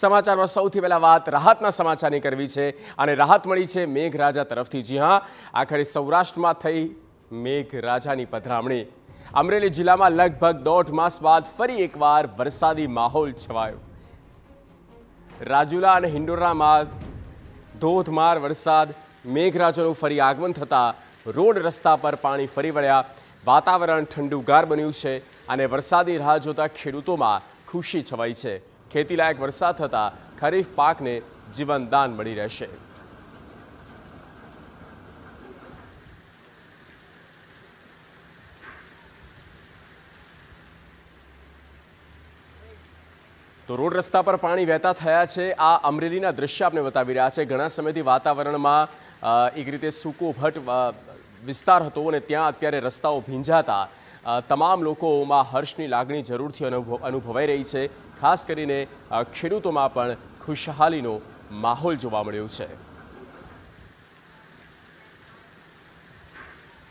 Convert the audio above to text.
સમાચારમાં સૌથી પહેલાં વાત રાહતના સમાચારની કરવી છે અને રાહત મળી છે મેઘરાજા તરફથી જી હા આખરે સૌરાષ્ટ્રમાં થઈ મેઘરાજાની પધરામણી અમરેલી જિલ્લામાં લગભગ દોઢ માસ બાદ ફરી એકવાર વરસાદી માહોલ છવાયો રાજુલા અને હિંડોરામાં ધોધમાર વરસાદ મેઘરાજાનું ફરી આગમન થતાં રોડ રસ્તા પર પાણી ફરી વળ્યા વાતાવરણ ઠંડુગાર બન્યું છે અને વરસાદી રાહ જોતા ખેડૂતોમાં ખુશી છવાઈ છે ખેતીલાયક વરસાદ થતાં ખરીફ પાકને જીવનદાન મળી રહેશે તો રોડ રસ્તા પર પાણી વહેતા થયા છે આ અમરેલીના દ્રશ્ય આપને બતાવી રહ્યા છે ઘણા સમયથી વાતાવરણમાં એક રીતે સૂકો ભટ્ટ વિસ્તાર હતો અને ત્યાં અત્યારે રસ્તાઓ ભીંજાતા તમામ લોકોમાં હર્ષની લાગણી જરૂરથી અનુભવાઈ રહી છે ખાસ કરીને ખેડૂતોમાં પણ ખુશહાલીનો માહોલ જોવા મળ્યો છે